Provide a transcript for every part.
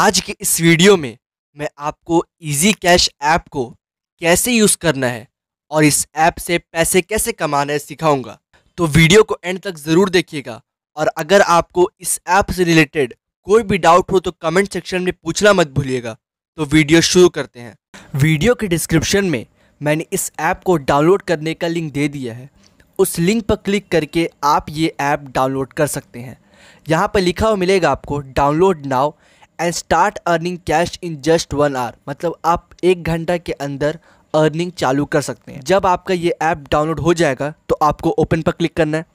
आज के इस वीडियो में मैं आपको इजी कैश ऐप को कैसे यूज़ करना है और इस ऐप से पैसे कैसे कमाना है सिखाऊंगा तो वीडियो को एंड तक ज़रूर देखिएगा और अगर आपको इस ऐप से रिलेटेड कोई भी डाउट हो तो कमेंट सेक्शन में पूछना मत भूलिएगा तो वीडियो शुरू करते हैं वीडियो के डिस्क्रिप्शन में मैंने इस ऐप को डाउनलोड करने का लिंक दे दिया है उस लिंक पर क्लिक करके आप ये ऐप डाउनलोड कर सकते हैं यहाँ पर लिखा हुआ मिलेगा आपको download now and start earning cash in just one hour मतलब आप एक घंटा के अंदर अर्निंग चालू कर सकते हैं जब आपका ये ऐप डाउनलोड हो जाएगा तो आपको ओपन पर क्लिक करना है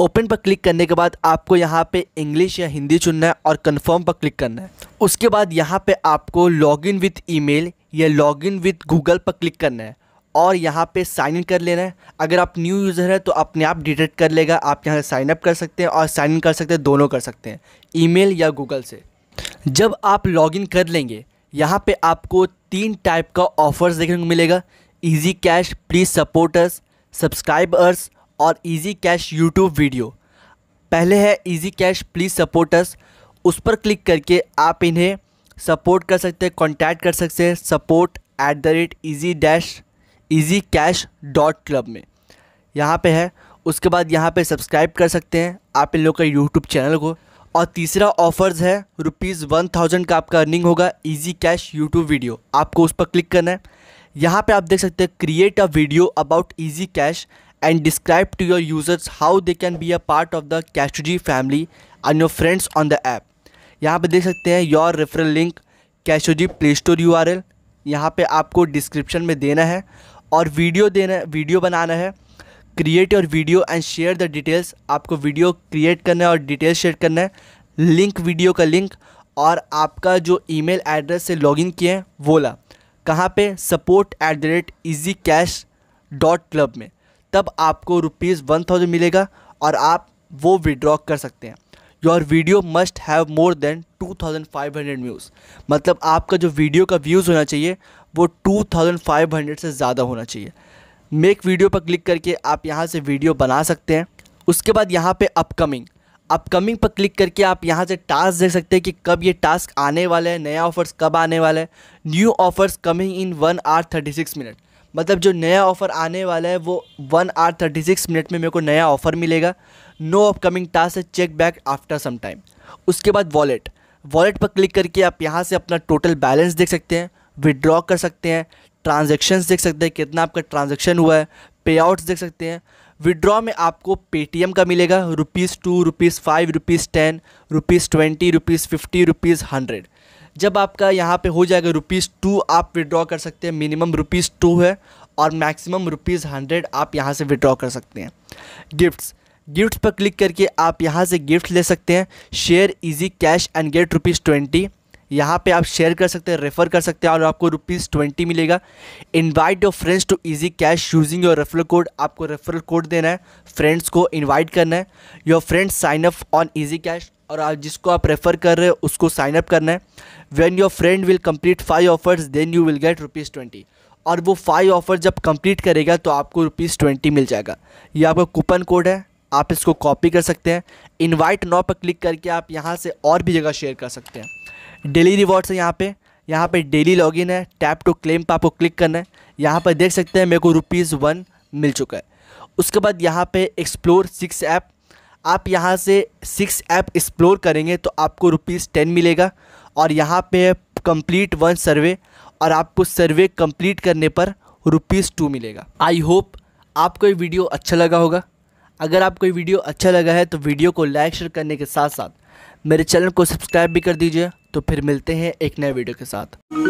ओपन पर क्लिक करने के बाद आपको यहाँ पे इंग्लिश या हिंदी चुनना है और कन्फर्म पर क्लिक करना है उसके बाद यहाँ पे आपको लॉगिन विथ ईमेल या लॉगिन विथ गूगल पर क्लिक करना है और यहाँ पे साइन इन कर लेना है अगर आप न्यू यूज़र हैं तो अपने आप डिटेक्ट कर लेगा आप यहाँ से साइन अप कर सकते हैं और साइन इन कर सकते हैं दोनों कर सकते हैं ईमेल या गूगल से जब आप लॉगिन कर लेंगे यहाँ पे आपको तीन टाइप का ऑफर्स देखने को मिलेगा easy cash please supporters subscribers और इजी कैश यूट्यूब वीडियो पहले है इजी कैश प्लीज़ सपोर्टर्स उस पर क्लिक करके आप इन्हें सपोर्ट कर सकते हैं कॉन्टैक्ट कर सकते हैं support at the rate easy dash easy cash dot club में यहाँ पे है उसके बाद यहाँ पे सब्सक्राइब कर सकते हैं आप इन लोग का यूट्यूब चैनल को और तीसरा ऑफर्स है रुपीज़ वन थाउजेंड का आपका अर्निंग होगा ईजी कैश यूट्यूब वीडियो आपको उस पर क्लिक करना है यहाँ पे आप देख सकते हैं create a video about easy cash and describe to your users how they can be a part of the G family and your friends on the app यहाँ पे देख सकते हैं your referral link G play store U R L यहाँ पर आपको description में देना है और वीडियो देना वीडियो बनाना है create your video and share the details आपको वीडियो क्रिएट करना है और डिटेल्स शेयर करना है लिंक वीडियो का लिंक और आपका जो ईमेल एड्रेस से लॉगिन किए हैं वोला कहाँ पे support at the rate easy cash dot club में तब आपको रुपीज़ वन थाउजेंड मिलेगा और आप वो विड्रॉ कर सकते हैं your video must have more than 2500 views मतलब आपका जो वीडियो का व्यूज़ होना चाहिए वो 2500 से ज़्यादा होना चाहिए मेक वीडियो पर क्लिक करके आप यहाँ से वीडियो बना सकते हैं उसके बाद यहाँ पे अपकमिंग अपकमिंग पर क्लिक करके आप यहाँ से टास्क देख सकते हैं कि कब ये टास्क आने वाला है नया ऑफर्स कब आने वाला है new offers coming in one hour thirty six minute मतलब जो नया ऑफ़र आने वाला है वो one hour thirty six minute में मेरे को नया ऑफ़र मिलेगा नो अपकमिंग टास्क है check back after some time उसके बाद वॉलेट वॉलेट पर क्लिक करके आप यहाँ से अपना टोटल बैलेंस देख सकते हैं विड्रॉ कर सकते हैं ट्रांजेक्शन्स देख सकते हैं कितना आपका ट्रांजेक्शन हुआ है पे आउट्स देख सकते हैं विड्रॉ में आपको पेटीएम का मिलेगा rupees two rupees five rupees ten rupees twenty rupees fifty rupees hundred जब आपका यहाँ पे हो जाएगा रुपीज़ टू आप विड्रॉ कर सकते हैं मिनिमम रुपीज़ टू है और मैक्सिमम रुपीज़ हंड्रेड आप यहाँ से विड्रॉ कर सकते हैं गिफ्ट्स गिफ्ट्स पर क्लिक करके आप यहाँ से गिफ्ट ले सकते हैं share easy cash and get rupees twenty यहाँ पे आप शेयर कर सकते हैं रेफ़र कर सकते हैं और आपको रुपीज़ ट्वेंटी मिलेगा invite your friends to easy cash using your referral code आपको रेफरल कोड देना है फ्रेंड्स को इनवाइट करना है your friends sign up on easy cash और आप जिसको आप रेफ़र कर रहे हो उसको साइन अप करना है when your friend will complete five offers then you will get rupees twenty और वो फाइव ऑफर जब कंप्लीट करेगा तो आपको रुपीज़ ट्वेंटी मिल जाएगा ये आपका कूपन कोड है आप इसको कॉपी कर सकते हैं इनवाइट नाउ पर क्लिक करके आप यहाँ से और भी जगह शेयर कर सकते हैं डेली रिवॉर्ड्स है यहाँ पे यहाँ पे डेली लॉगिन है टैप टू क्लेम पर आपको क्लिक करना है यहाँ पर देख सकते हैं मेरे को रुपीज़ वन मिल चुका है उसके बाद यहाँ पे एक्सप्लोर सिक्स ऐप आप यहाँ से सिक्स ऐप एक्सप्लोर करेंगे तो आपको रुपीज़ टेन मिलेगा और यहाँ पे कंप्लीट वन सर्वे और आपको सर्वे कंप्लीट करने पर रुपीज़ टू मिलेगा आई होप आपको ये वीडियो अच्छा लगा होगा अगर आपको ये वीडियो अच्छा लगा है तो वीडियो को लाइक शेयर करने के साथ साथ मेरे चैनल को सब्सक्राइब भी कर दीजिए तो फिर मिलते हैं एक नए वीडियो के साथ